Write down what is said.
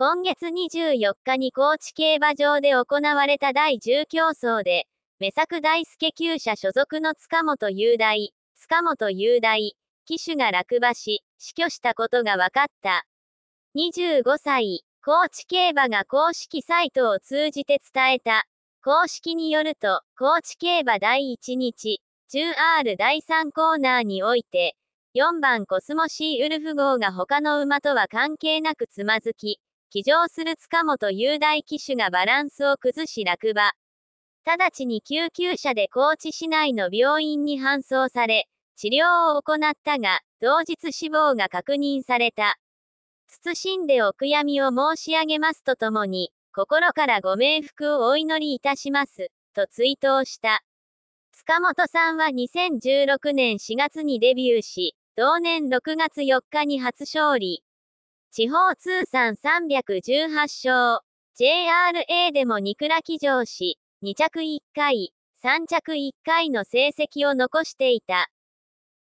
今月24日に高知競馬場で行われた第10競争で、目作大輔厩舎所属の塚本雄大、塚本雄大、騎手が落馬し、死去したことが分かった。25歳、高知競馬が公式サイトを通じて伝えた。公式によると、高知競馬第1日、10R 第3コーナーにおいて、4番コスモシーウルフ号が他の馬とは関係なくつまずき、騎乗する塚本雄大騎手がバランスを崩し落馬。直ちに救急車で高知市内の病院に搬送され、治療を行ったが、同日死亡が確認された。謹んでお悔やみを申し上げますとともに、心からご冥福をお祈りいたします、と追悼した。塚本さんは2016年4月にデビューし、同年6月4日に初勝利、地方通算318勝。JRA でも2倉騎乗し、2着1回、3着1回の成績を残していた。